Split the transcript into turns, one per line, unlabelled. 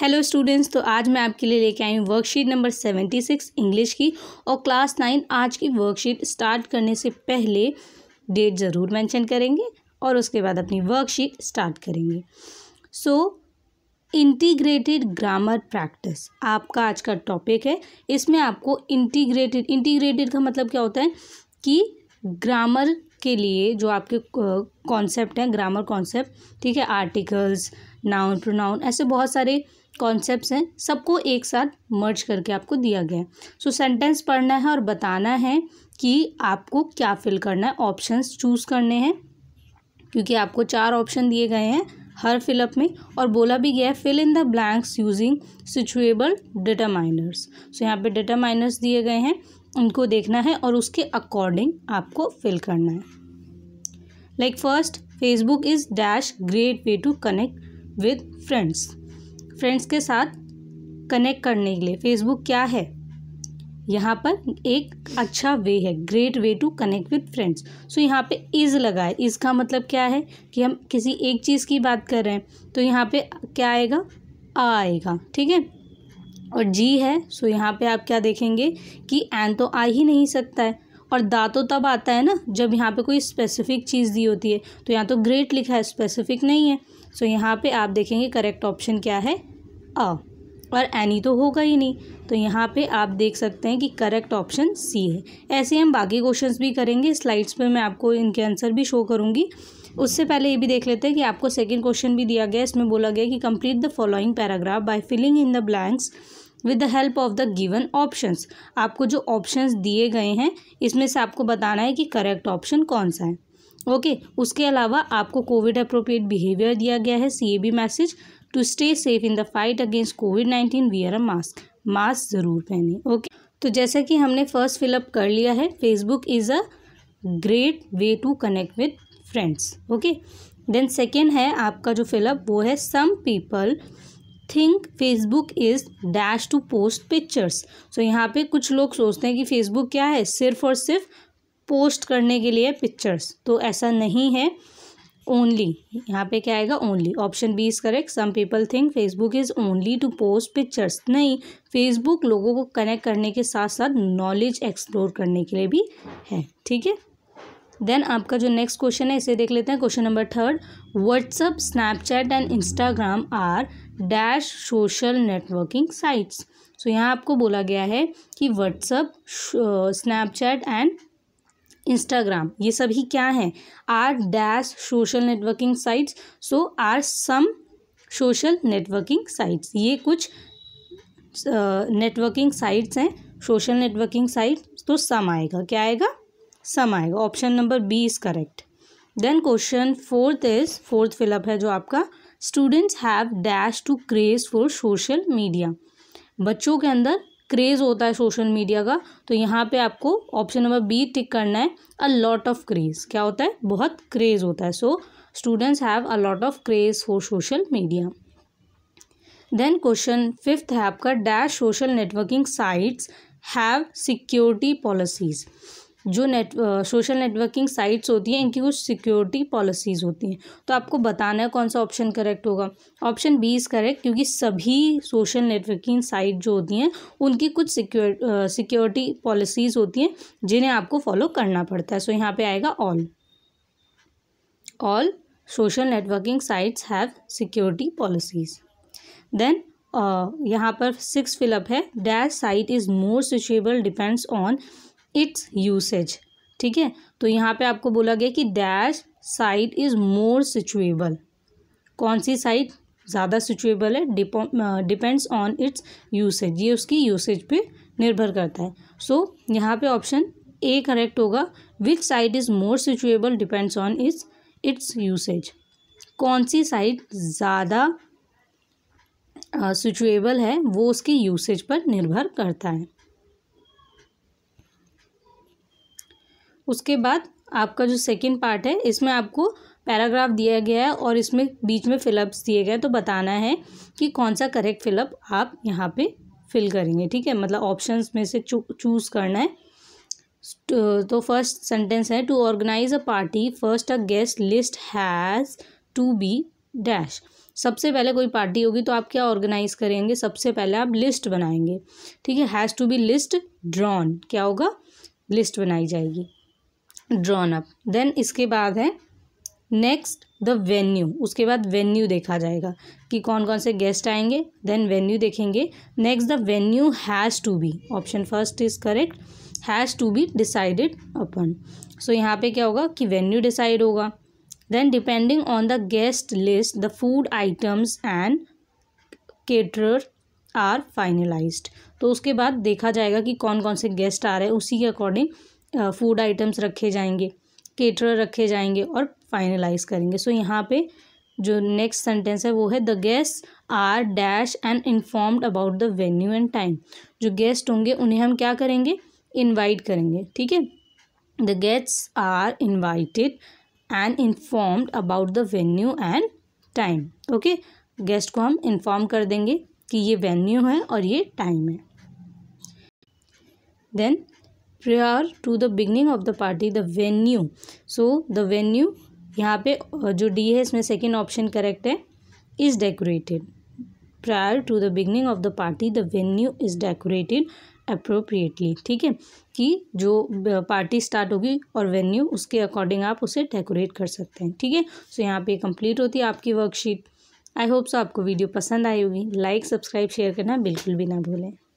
Hello students तो आज मैं आपके लिए लेके आई हूँ worksheet number seventy six English की और क्लास नाइन आज की वर्कशीट स्टार्ट करने से पहले डेट ज़रूर मेंशन करेंगे और उसके बाद अपनी वर्कशीट स्टार्ट करेंगे सो इंटीग्रेटेड ग्रामर प्रैक्टिस आपका आज का टॉपिक है इसमें आपको इंटीग्रेटेड इंटीग्रेटेड का मतलब क्या होता है कि ग्रामर के लिए जो आपके कॉन्सेप्ट हैं ग्रामर कॉन्सेप्ट ठीक है आर्टिकल्स नाउन प्रोनाउन ऐसे बहुत सारे कॉन्सेप्ट्स हैं सबको एक साथ मर्ज करके आपको दिया गया है सो सेंटेंस पढ़ना है और बताना है कि आपको क्या फिल करना है ऑप्शंस चूज़ करने हैं क्योंकि आपको चार ऑप्शन दिए गए हैं हर फिलअप में और बोला भी गया है fill in the blanks using suitable minors so यहाँ पे माइनर्स दिए गए हैं उनको देखना है और उसके अकॉर्डिंग आपको फिल करना है like first Facebook is dash great way to connect with friends friends के साथ कनेक्ट करने के लिए फेसबुक क्या है यहाँ पर एक अच्छा वे है great way to connect with friends so यहाँ पे इज़ लगा है इसका मतलब क्या है कि हम किसी एक चीज़ की बात कर रहे हैं तो यहाँ पे क्या आएगा आ आएगा ठीक है और जी है सो यहाँ पे आप क्या देखेंगे कि एन तो आ ही नहीं सकता है और दा तो तब आता है ना जब यहाँ पे कोई स्पेसिफिक चीज़ दी होती है तो यहाँ तो ग्रेट लिखा है स्पेसिफिक नहीं है सो यहाँ पे आप देखेंगे करेक्ट ऑप्शन क्या है अ और एनी तो होगा ही नहीं तो यहाँ पे आप देख सकते हैं कि करेक्ट ऑप्शन सी है ऐसे हम बाकी क्वेश्चंस भी करेंगे स्लाइड्स पे मैं आपको इनके आंसर भी शो करूँगी उससे पहले ये भी देख लेते हैं कि आपको सेकेंड क्वेश्चन भी दिया गया इसमें बोला गया कि complete the following paragraph by filling in the blanks with the help of the given options आपको जो ऑप्शंस दिए गए हैं इसमें से आपको बताना है कि करेक्ट ऑप्शन कौन सा है ओके okay, उसके अलावा आपको कोविड अप्रोप्रिएट बिहेवियर दिया गया है C A B message to stay safe in the fight against COVID nineteen wear a mask mask ज़रूर पहने ओके okay? तो जैसा कि हमने फ़र्स्ट फिलअप कर लिया है Facebook is a great way to connect with friends okay then second है आपका जो फिलअप वो है some people think Facebook is dash to post pictures so यहाँ पे कुछ लोग सोचते हैं कि फेसबुक क्या है सिर्फ और सिर्फ पोस्ट करने के लिए पिक्चर्स तो ऐसा नहीं है ओनली यहाँ पे क्या आएगा only option B is correct some people think Facebook is only to post pictures नहीं फेसबुक लोगों को कनेक्ट करने के साथ साथ नॉलेज एक्सप्लोर करने के लिए भी है ठीक है देन आपका जो नेक्स्ट क्वेश्चन है इसे देख लेते हैं question number third WhatsApp Snapchat and Instagram are dash social networking sites so यहाँ आपको बोला गया है कि व्हाट्सअप स्नैपचैट एंड इंस्टाग्राम ये सभी क्या हैं are dash social networking sites so are some social networking sites ये कुछ नेटवर्किंग साइट्स हैं सोशल नेटवर्किंग साइट तो सम आएगा क्या आएगा सम आएगा option number B is correct then question fourth is fourth fill up है जो आपका students have dash to craze for social media बच्चों के अंदर क्रेज़ होता है सोशल मीडिया का तो यहाँ पे आपको ऑप्शन नंबर बी टिक करना है अ लॉट ऑफ क्रेज़ क्या होता है बहुत क्रेज़ होता है so students have a lot of craze for social media then question fifth है आपका dash social networking sites have security policies जो नेट सोशल नेटवर्किंग साइट्स होती हैं इनकी कुछ सिक्योरिटी पॉलिसीज़ होती हैं तो आपको बताना है कौन सा ऑप्शन करेक्ट होगा ऑप्शन बी इज़ करेक्ट क्योंकि सभी सोशल नेटवर्किंग साइट जो होती हैं उनकी कुछ सिक्योर सिक्योरिटी पॉलिसीज़ होती हैं जिन्हें आपको फॉलो करना पड़ता है सो यहाँ पर आएगा all all social networking sites have security policies then यहाँ पर सिक्स फिलअप है dash site is more suitable depends on its usage ठीक है तो यहाँ पे आपको बोला गया कि dash site is more suitable कौन सी साइट ज़्यादा सिचुएबल है डिपेंड्स ऑन इट्स यूसेज ये उसकी यूसेज पे निर्भर करता है सो so, यहाँ पे ऑप्शन ए करेक्ट होगा which site is more suitable depends on its its usage कौन सी साइट ज़्यादा सिचुएबल है वो उसकी यूसेज पर निर्भर करता है उसके बाद आपका जो सेकेंड पार्ट है इसमें आपको पैराग्राफ दिया गया है और इसमें बीच में फिलअप्स दिए गए तो बताना है कि कौन सा करेक्ट फिलअप आप यहाँ पे फिल करेंगे ठीक है मतलब ऑप्शंस में से चूज़ करना है तो फर्स्ट सेंटेंस है to organise a party first a guest list has to be dash सबसे पहले कोई पार्टी होगी तो आप क्या ऑर्गेनाइज करेंगे सबसे पहले आप लिस्ट बनाएंगे ठीक है has to be list drawn क्या होगा लिस्ट बनाई जाएगी ड्रॉन अप देन इसके बाद है नेक्स्ट द वेन्यू उसके बाद वेन्यू देखा जाएगा कि कौन कौन से गेस्ट आएंगे देन वेन्यू देखेंगे next the venue has to be option first is correct has to be decided अपन सो यहाँ पे क्या होगा कि वेन्यू डिसाइड होगा then depending on the guest list the food items and cater are finalised तो उसके बाद देखा जाएगा कि कौन कौन से गेस्ट आ रहे हैं उसी के अकॉर्डिंग फूड आइटम्स रखे जाएंगे केटर रखे जाएंगे और फाइनलाइज करेंगे सो so, यहाँ पे जो नेक्स्ट सेंटेंस है वो है the guest are dash and informed about the venue and time जो गेस्ट होंगे उन्हें हम क्या करेंगे इनवाइट करेंगे ठीक है the guest are invited and informed about the venue and time okay guest को हम इन्फॉर्म कर देंगे कि ये वेन्यू है और ये टाइम है then prayer to the beginning of the party the venue so the venue यहाँ पे जो डी है इसमें सेकेंड ऑप्शन करेक्ट है is decorated prior to the beginning of the party the venue is decorated appropriately ठीक है कि जो पार्टी स्टार्ट होगी और वेन्यू उसके अकॉर्डिंग आप उसे डेकोरेट कर सकते हैं ठीक है सो यहाँ पे कंप्लीट होती है आपकी वर्कशीट आई होप सो आपको वीडियो पसंद आई होगी लाइक सब्सक्राइब शेयर करना बिल्कुल भी ना भूलें